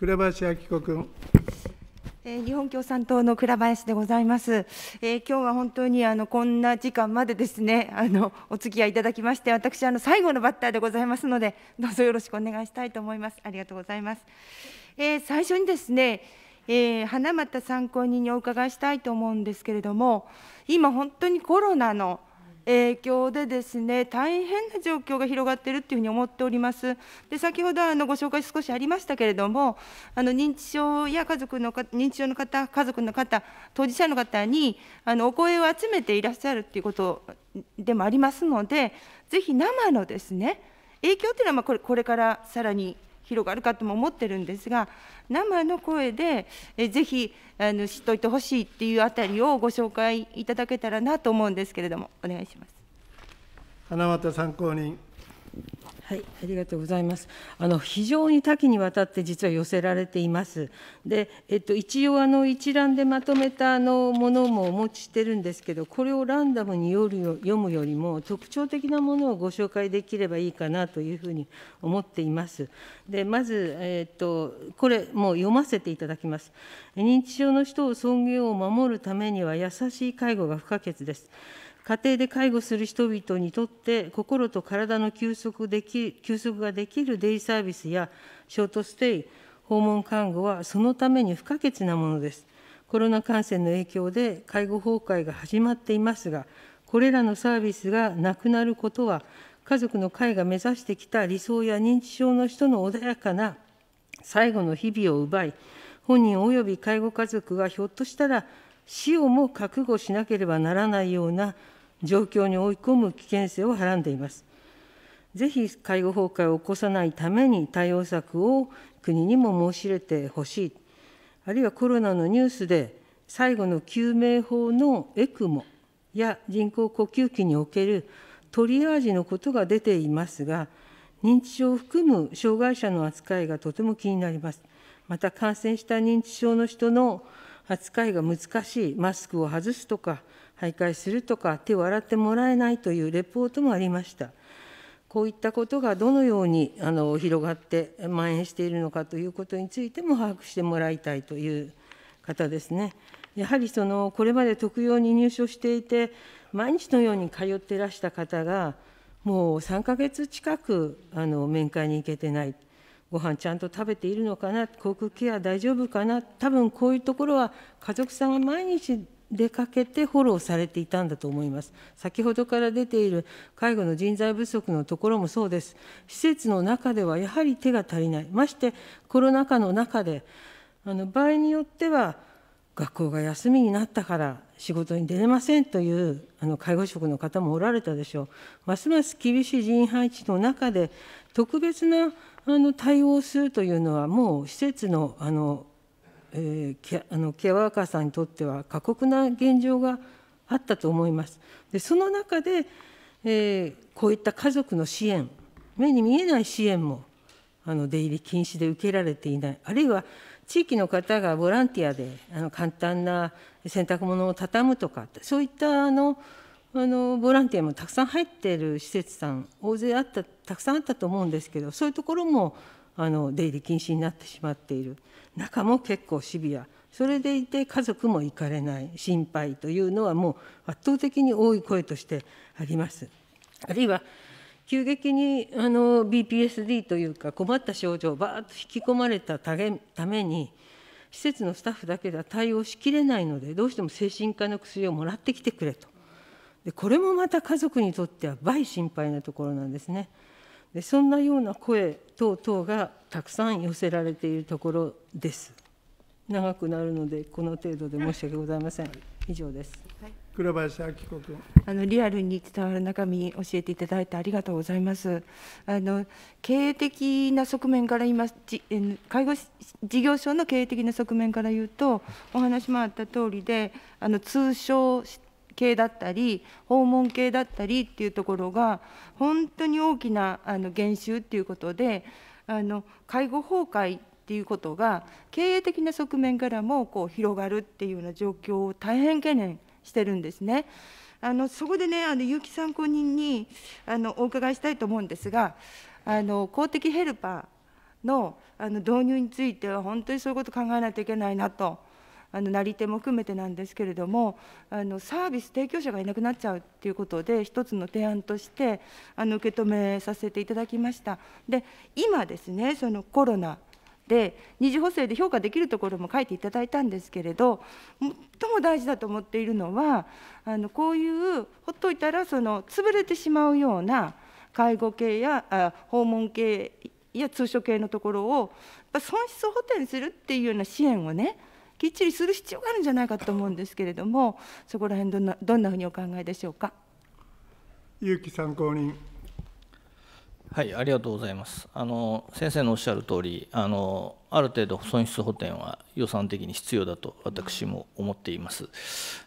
倉林明子君。日本共産党の倉林でございます。えー、今日は本当にあのこんな時間までですね、あのお付き合いいただきまして、私あの最後のバッターでございますので、どうぞよろしくお願いしたいと思います。ありがとうございます。えー、最初にですね、えー、花又参考人にお伺いしたいと思うんですけれども、今本当にコロナの影響でですね、大変な状況が広がっているというふうに思っております。で先ほどあのご紹介少しありましたけれども、あの認知症や家族の認知症の方、家族の方、当事者の方にあのお声を集めていらっしゃるということでもありますので、ぜひ生のですね、影響というのはまあこれこれからさらに広がるかとも思ってるんですが生の声でえぜひあの知っておいてほしいっていうあたりをご紹介いただけたらなと思うんですけれどもお願いします花形参考人はい、ありがとうございます。あの非常に多岐にわたって実は寄せられています。で、えっと一応あの一覧でまとめたあのものもお持ちしてるんですけど、これをランダムによる読むよりも特徴的なものをご紹介できればいいかなというふうに思っています。で、まずえっとこれもう読ませていただきます。認知症の人を尊厳を守るためには優しい介護が不可欠です。家庭で介護する人々にとって、心と体の休息でき休息ができるデイサービスやショートステイ、訪問看護はそのために不可欠なものです。コロナ感染の影響で介護崩壊が始まっていますが、これらのサービスがなくなることは、家族の会が目指してきた理想や認知症の人の穏やかな最後の日々を奪い、本人及び介護家族がひょっとしたら死をも覚悟しなければならないような状況に追い込む危険性をはらんでいます。ぜひ介護崩壊を起こさないために対応策を国にも申し入れてほしい、あるいはコロナのニュースで、最後の救命法のエクモや人工呼吸器におけるトリアージのことが出ていますが、認知症を含む障害者の扱いがとても気になります。また感染した認知症の人の扱いが難しい、マスクを外すとか、徘徊するとか、手を洗ってもらえないというレポートもありました。こういったことがどのようにあの広がって蔓延しているのかということについても把握してもらいたいという方ですね。やはりそのこれまで特養に入所していて、毎日のように通っていらした方が、もう3か月近くあの面会に行けてない。ご飯ちゃんと食べているのかな口腔ケア大丈夫かな多分こういうところは家族さんが毎日出かけてフォローされていたんだと思います先ほどから出ている介護の人材不足のところもそうです施設の中ではやはり手が足りないましてコロナ禍の中であの場合によっては学校が休みになったから仕事に出れませんというあの介護職の方もおられたでしょうますます厳しい人員配置の中で特別なあの対応するというのはもう施設のあの、えー、あのケアワーカーさんにとっては過酷な現状があったと思います。でその中で、えー、こういった家族の支援目に見えない支援もあの出入り禁止で受けられていないあるいは地域の方がボランティアであの簡単な洗濯物を畳むとかそういったあのあのボランティアもたくさん入っている施設さん大勢あったたくさんあったと思うんですけどそういうところもあの出入り禁止になってしまっている中も結構シビアそれでいて家族も行かれない心配というのはもう圧倒的に多い声としてあります。あるいは急激にあの BPSD というか困った症状をバーッと引き込まれたために施設のスタッフだけでは対応しきれないのでどうしても精神科の薬をもらってきてくれとでこれもまた家族にとっては倍心配なところなんですね。でそんなような声等々がたくさん寄せられているところです。長くなるのでこの程度で申し訳ございません。以上です。倉林明子君。あのリアルに伝わる中身教えていただいてありがとうございます。あの経営的な側面から今じ介護事業所の経営的な側面から言うとお話もあった通りで、あの通称系だったり訪問系だったりっていうところが本当に大きなあの減収っていうことであの介護崩壊っていうことが経営的な側面からもこう広がるっていうような状況を大変懸念してるんですね。あのそこでね、あの有機参考人にあのお伺いしたいと思うんですが、あの公的ヘルパーのあの導入については、本当にそういうこと考えないといけないなと。あのなり手も含めてなんですけれどもあのサービス提供者がいなくなっちゃうっていうことで一つの提案としてあの受け止めさせていただきましたで今ですねそのコロナで二次補正で評価できるところも書いていただいたんですけれど最も大事だと思っているのはあのこういうほっといたらその潰れてしまうような介護系やあ訪問系や通所系のところをやっぱ損失補填するっていうような支援をねきっちりする必要があるんじゃないかと思うんですけれどもそこら辺どんなどんなふうにお考えでしょうか。有機参考人はい、ありがとうございます。あの先生のおっしゃる通り、あのある程度損失補填は予算的に必要だと私も思っています。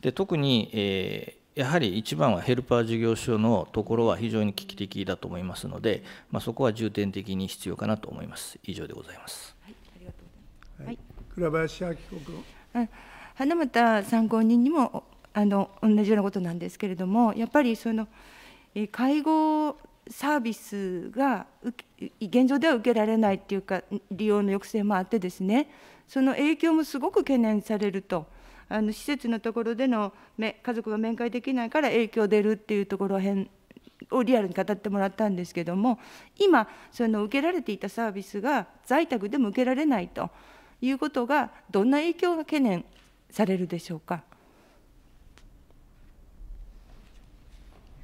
で、特に、えー、やはり一番はヘルパー事業所のところは非常に危機的だと思いますので、まあ、そこは重点的に必要かなと思います。以上でございます。はい、ありがとうございます。はい倉林明子君。花俣参考人にもあの同じようなことなんですけれどもやっぱりその介護サービスが現状では受けられないっていうか利用の抑制もあってですねその影響もすごく懸念されると。あの施設のところでの家族が面会できないから影響出るっていうところへんをリアルに語ってもらったんですけども今その受けられていたサービスが在宅でも受けられないということがどんな影響が懸念されるでしょうか。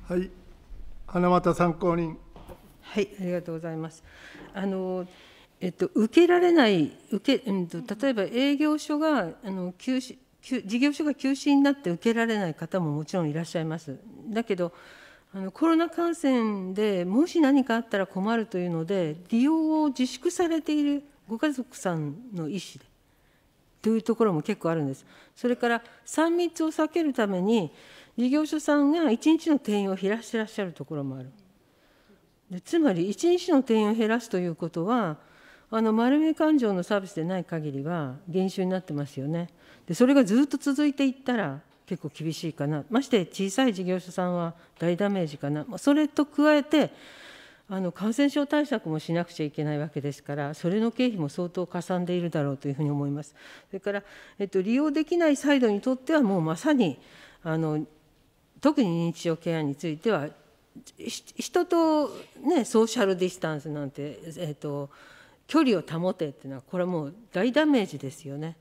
はい、花又参考人。はい、ありがとうございます。あのえっと、受けられない、受けうんと、例えば営業所があの休止休、事業所が休止になって受けられない方ももちろんいらっしゃいます。だけどあのコロナ感染でもし何かあったら困るというので利用を自粛されているご家族さんの意思でというところも結構あるんです。それから3密を避けるために事業所さんが1日の定員を減らしてらっしゃるところもある。でつまり1日の定員を減らすということはあの丸め勘定のサービスでない限りは減収になってますよね。でそれがずっと続いていったら結構厳しいかなまして小さい事業所さんは大ダメージかなそれと加えてあの感染症対策もしなくちゃいけないわけですから、それの経費も相当かさんでいるだろうというふうに思います。それから、えっと、利用できないサイドにとっては、もうまさにあの特に認知症ケアについては、人と、ね、ソーシャルディスタンスなんて、えっと、距離を保てっていうのは、これはもう大ダメージですよね。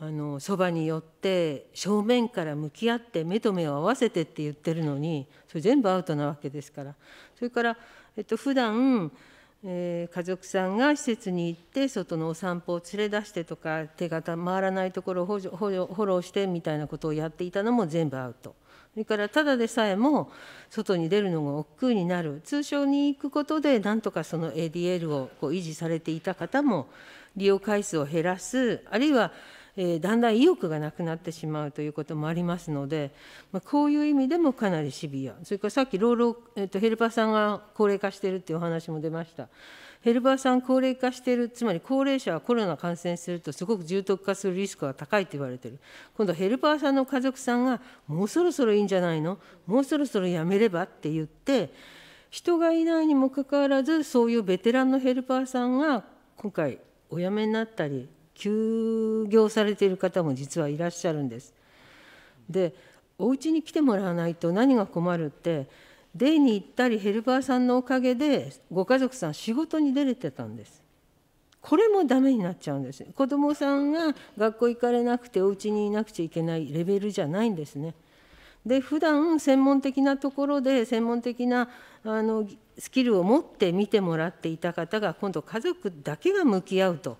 あのそばに寄って正面から向き合って目と目を合わせてって言ってるのにそれ全部アウトなわけですからそれからえっと普段えー、家族さんが施設に行って外のお散歩を連れ出してとか手形回らないところをフォローしてみたいなことをやっていたのも全部アウトそれからただでさえも外に出るのが億劫になる通称に行くことでなんとかその ADL をこう維持されていた方も利用回数を減らすあるいはえー、だんだん意欲がなくなってしまうということもありますので、まあ、こういう意味でもかなりシビア、それからさっき老老、えーと、ヘルパーさんが高齢化しているというお話も出ました。ヘルパーさん高齢化している、つまり高齢者はコロナ感染するとすごく重篤化するリスクが高いと言われている、今度、ヘルパーさんの家族さんが、もうそろそろいいんじゃないの、もうそろそろやめればって言って、人がいないにもかかわらず、そういうベテランのヘルパーさんが今回、お辞めになったり、休業されている方も実はいらっしゃるんです。でお家に来てもらわないと何が困るってデイに行ったりヘルパーさんのおかげでご家族さん仕事に出れてたんです。これもダメになっちゃうんです子どもさんが学校行かれなくてお家にいなくちゃいけないレベルじゃないんですね。で普段専門的なところで専門的なあのスキルを持って見てもらっていた方が今度家族だけが向き合うと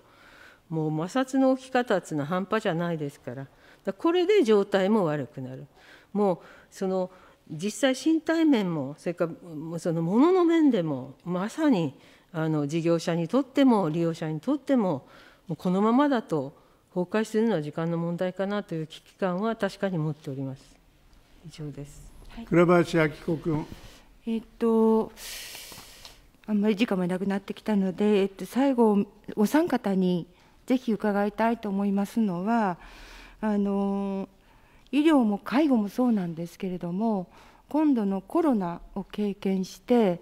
もう摩擦の起き方っていうのは半端じゃないですからだこれで状態も悪くなるもうその実際身体面もそれからそのものの面でもまさにあの事業者にとっても利用者にとってももうこのままだと崩壊するのは時間の問題かなという危機感は確かに持っております。以上です。倉林明子君。えっと。あんまり時間もなくなってきたので、えっと、最後お三方にぜひ伺いたいと思いますのはあの医療も介護もそうなんですけれども今度のコロナを経験して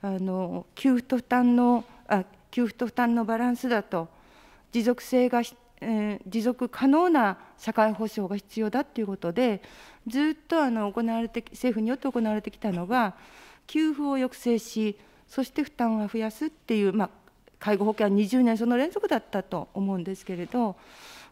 あの給付と負担のあ給付と負担のバランスだと持続性が、えー、持続可能な社会保障が必要だということでずっとあの行われて政府によって行われてきたのが給付を抑制しそして負担は増やすっていう、まあ、介護保険は20年その連続だったと思うんですけれど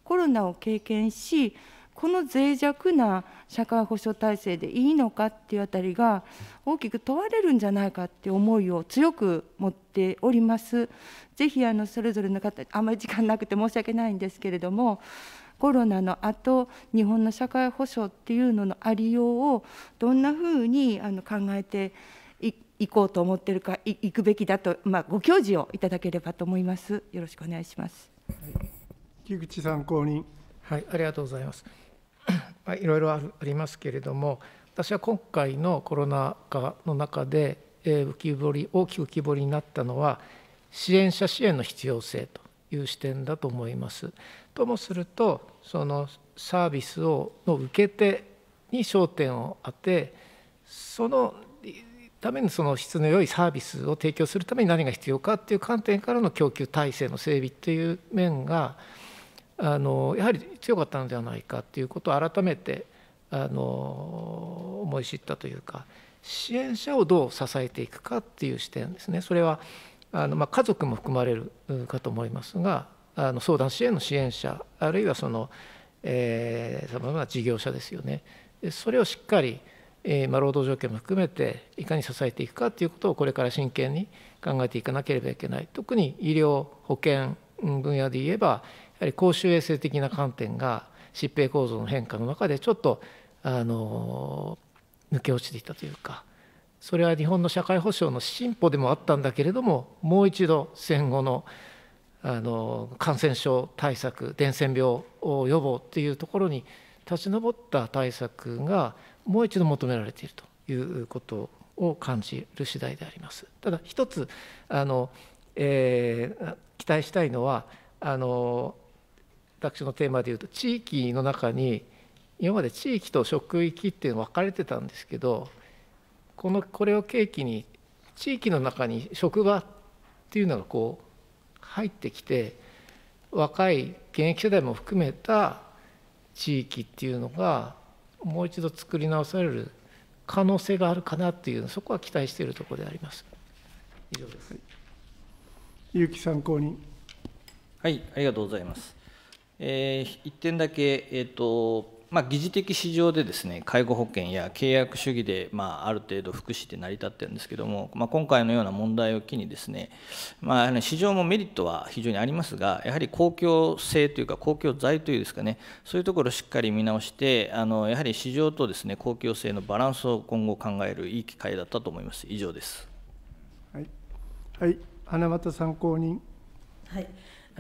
コロナを経験しこの脆弱な社会保障体制でいいのかっていうあたりが大きく問われるんじゃないかって思いを強く持っております。ぜひあのそれぞれの方あんまり時間なくて申し訳ないんですけれどもコロナの後日本の社会保障っていうののありようをどんなふうにあの考えて行こうと思ってるか行くべきだと、まあ、ご教示をいただければと思います。よろしくお願いします。はい、木口参考人。はい、ありがとうございます。まあ、いろいろありますけれども、私は今回のコロナ禍の中で、えー、浮き彫り大きく浮き彫りになったのは支援者支援の必要性という視点だと思います。ともするとそのサービスをの受け手に焦点を当てそのためにその質の良いサービスを提供するために何が必要かっていう観点からの供給体制の整備っていう面があのやはり強かったのではないかっていうことを改めてあの思い知ったというか支援者をどう支えていくかっていう視点ですねそれはあの、まあ、家族も含まれるかと思いますがあの相談支援の支援者あるいはそのさまざまな事業者ですよねそれをしっかりえー、まあ、労働条件も含めていかに支えていくかということをこれから真剣に考えていかなければいけない特に医療保険分野で言えばやはり公衆衛生的な観点が疾病構造の変化の中でちょっとあの抜け落ちていたというかそれは日本の社会保障の進歩でもあったんだけれどももう一度戦後のあの感染症対策伝染病予防というところに立ち上った対策がもう一度求められているということを感じる次第であります。ただ一つあの、えー、期待したいのはあの私のテーマでいうと地域の中に今まで地域と職域っていうの分かれてたんですけどこのこれを契機に地域の中に職場っていうのがこう入ってきて若い現役世代も含めた地域っていうのがもう一度作り直される可能性があるかなっていうそこは期待しているところであります。以上です。有機参考人。はい、ありがとうございます。えー、一点だけ、えーとまあ、疑似的市場でですね介護保険や契約主義で、まあ、ある程度福祉って成り立ってるんですけども、まあ、今回のような問題を機にですね、まあ、市場もメリットは非常にありますがやはり公共性というか公共財というですかねそういうところをしっかり見直してあのやはり市場とですね公共性のバランスを今後考えるいい機会だったと思います以上です。はい、はい、花形参考人はい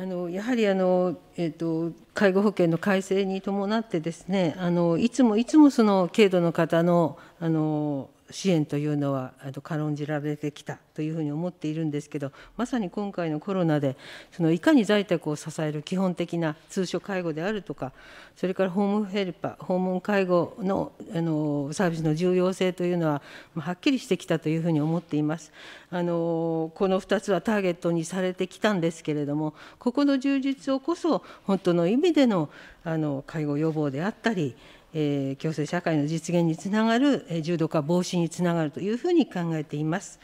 あのやはりあの、えーと、と介護保険の改正に伴ってですねあのいつもいつもその軽度の方のあの支援というのは軽んじられてきたというふうに思っているんですけどまさに今回のコロナでそのいかに在宅を支える基本的な通所介護であるとかそれからホームヘルパー訪問介護のあのサービスの重要性というのははっきりしてきたというふうに思っています。あのこの2つはターゲットにされてきたんですけれどもここの充実をこそ本当の意味でのあの介護予防であったりえー、共生社会の実現につながる、えー、重度化防止につながるというふうに考えています。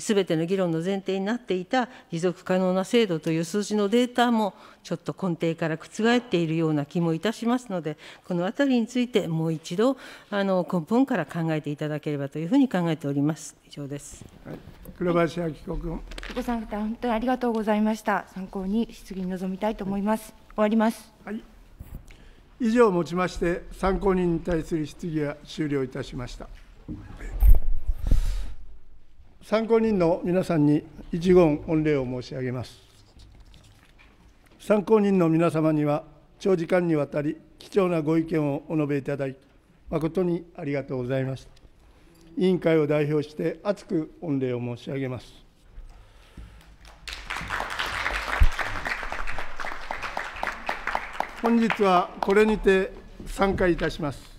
す、べ、ての議論の前提になっていた持続可能な制度という数字のデータも、ちょっと根底から覆っているような気もいたしますので、このあたりについて、もう一度あの根本から考えていただければというふうに考えております。以上です。はい、黒林明子君。さん方本当にありがとうございました。参考に質疑に臨みたいと思います。終わります。はい。以上をもちまして、参考人に対する質疑は終了いたしました。参考人の皆さんに一言御礼を申し上げます。参考人の皆様には、長時間にわたり貴重なご意見をお述べいただき、誠にありがとうございました。委員会を代表して厚く御礼を申し上げます。本日はこれにて散会いたします。